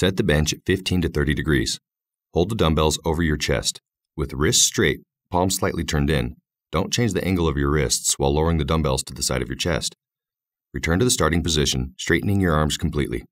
Set the bench at 15 to 30 degrees. Hold the dumbbells over your chest. With wrists straight, palms slightly turned in, don't change the angle of your wrists while lowering the dumbbells to the side of your chest. Return to the starting position, straightening your arms completely.